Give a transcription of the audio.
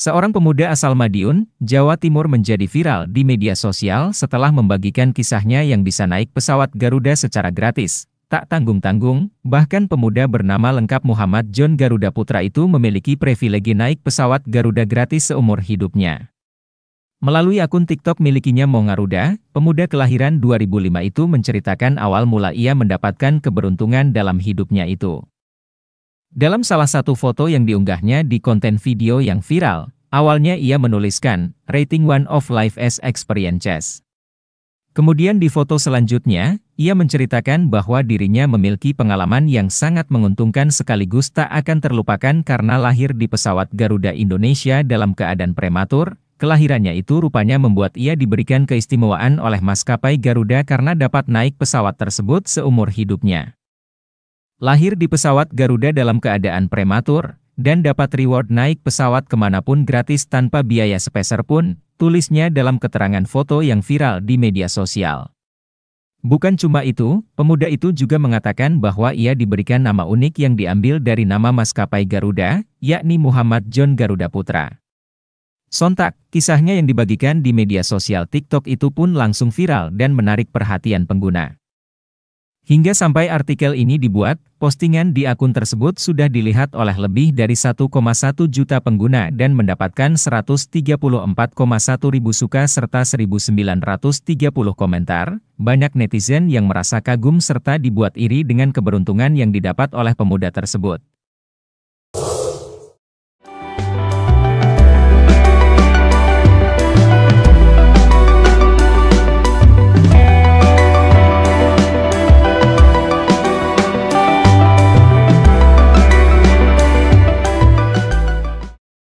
Seorang pemuda asal Madiun, Jawa Timur menjadi viral di media sosial setelah membagikan kisahnya yang bisa naik pesawat Garuda secara gratis. Tak tanggung-tanggung, bahkan pemuda bernama lengkap Muhammad John Garuda Putra itu memiliki privilegi naik pesawat Garuda gratis seumur hidupnya. Melalui akun TikTok milikinya Mongaruda, pemuda kelahiran 2005 itu menceritakan awal mula ia mendapatkan keberuntungan dalam hidupnya itu. Dalam salah satu foto yang diunggahnya di konten video yang viral, awalnya ia menuliskan, rating one of life as experiences. Kemudian di foto selanjutnya, ia menceritakan bahwa dirinya memiliki pengalaman yang sangat menguntungkan sekaligus tak akan terlupakan karena lahir di pesawat Garuda Indonesia dalam keadaan prematur, kelahirannya itu rupanya membuat ia diberikan keistimewaan oleh maskapai Garuda karena dapat naik pesawat tersebut seumur hidupnya. Lahir di pesawat Garuda dalam keadaan prematur, dan dapat reward naik pesawat kemanapun gratis tanpa biaya sepeser pun, tulisnya dalam keterangan foto yang viral di media sosial. Bukan cuma itu, pemuda itu juga mengatakan bahwa ia diberikan nama unik yang diambil dari nama maskapai Garuda, yakni Muhammad John Garuda Putra. Sontak, kisahnya yang dibagikan di media sosial TikTok itu pun langsung viral dan menarik perhatian pengguna. Hingga sampai artikel ini dibuat, postingan di akun tersebut sudah dilihat oleh lebih dari 1,1 juta pengguna dan mendapatkan 134,1 ribu suka serta 1930 komentar. Banyak netizen yang merasa kagum serta dibuat iri dengan keberuntungan yang didapat oleh pemuda tersebut.